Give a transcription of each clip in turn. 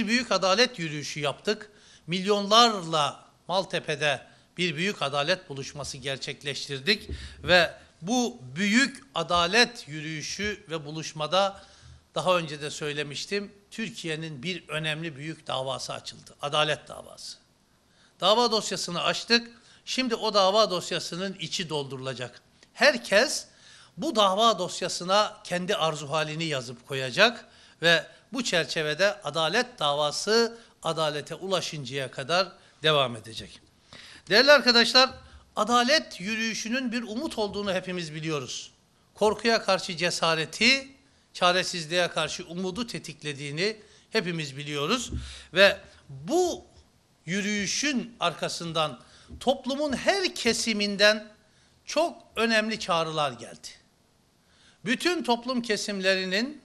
Bir büyük adalet yürüyüşü yaptık. Milyonlarla Maltepe'de bir büyük adalet buluşması gerçekleştirdik ve bu büyük adalet yürüyüşü ve buluşmada daha önce de söylemiştim. Türkiye'nin bir önemli büyük davası açıldı. Adalet davası. Dava dosyasını açtık. Şimdi o dava dosyasının içi doldurulacak. Herkes bu dava dosyasına kendi arzu halini yazıp koyacak ve bu çerçevede adalet davası adalete ulaşıncaya kadar devam edecek. Değerli arkadaşlar, adalet yürüyüşünün bir umut olduğunu hepimiz biliyoruz. Korkuya karşı cesareti, çaresizliğe karşı umudu tetiklediğini hepimiz biliyoruz. Ve bu yürüyüşün arkasından toplumun her kesiminden çok önemli çağrılar geldi. Bütün toplum kesimlerinin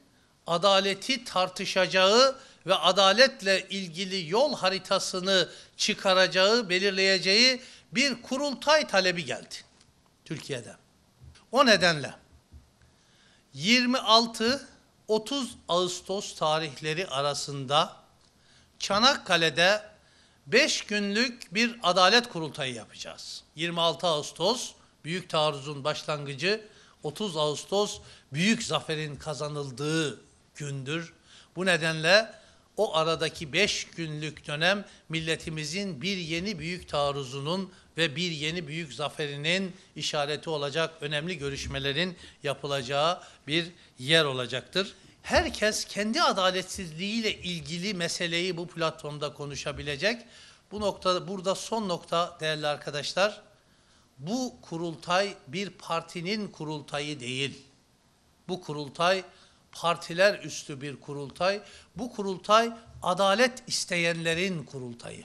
adaleti tartışacağı ve adaletle ilgili yol haritasını çıkaracağı, belirleyeceği bir kurultay talebi geldi Türkiye'de. O nedenle 26-30 Ağustos tarihleri arasında Çanakkale'de 5 günlük bir adalet kurultayı yapacağız. 26 Ağustos Büyük Taarruz'un başlangıcı, 30 Ağustos Büyük Zafer'in kazanıldığı gündür. Bu nedenle o aradaki beş günlük dönem milletimizin bir yeni büyük taarruzunun ve bir yeni büyük zaferinin işareti olacak önemli görüşmelerin yapılacağı bir yer olacaktır. Herkes kendi adaletsizliğiyle ilgili meseleyi bu platformda konuşabilecek. Bu nokta burada son nokta değerli arkadaşlar. Bu kurultay bir partinin kurultayı değil. Bu kurultay partiler üstü bir kurultay. Bu kurultay adalet isteyenlerin kurultayı.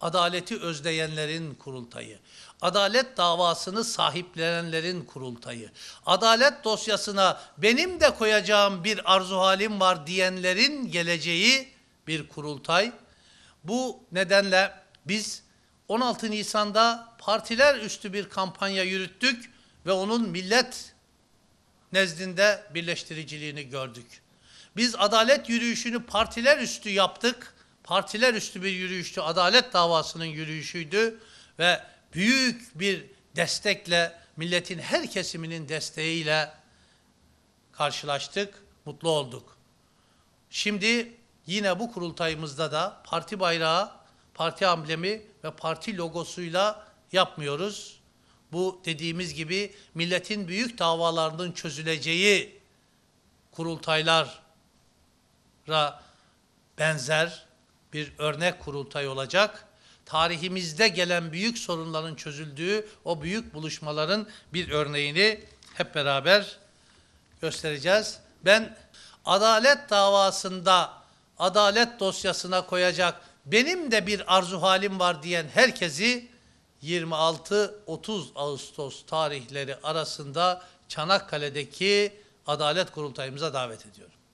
Adaleti özleyenlerin kurultayı. Adalet davasını sahiplenenlerin kurultayı. Adalet dosyasına benim de koyacağım bir arzu halim var diyenlerin geleceği bir kurultay. Bu nedenle biz 16 Nisan'da partiler üstü bir kampanya yürüttük ve onun millet nezdinde birleştiriciliğini gördük. Biz adalet yürüyüşünü partiler üstü yaptık. Partiler üstü bir yürüyüştü. Adalet davasının yürüyüşüydü ve büyük bir destekle, milletin her kesiminin desteğiyle karşılaştık, mutlu olduk. Şimdi yine bu kurultayımızda da parti bayrağı, parti amblemi ve parti logosuyla yapmıyoruz. Bu dediğimiz gibi milletin büyük davalarının çözüleceği kurultaylara benzer bir örnek kurultay olacak. Tarihimizde gelen büyük sorunların çözüldüğü o büyük buluşmaların bir örneğini hep beraber göstereceğiz. Ben adalet davasında adalet dosyasına koyacak benim de bir arzu halim var diyen herkesi 26-30 Ağustos tarihleri arasında Çanakkale'deki Adalet Kurultayımıza davet ediyorum.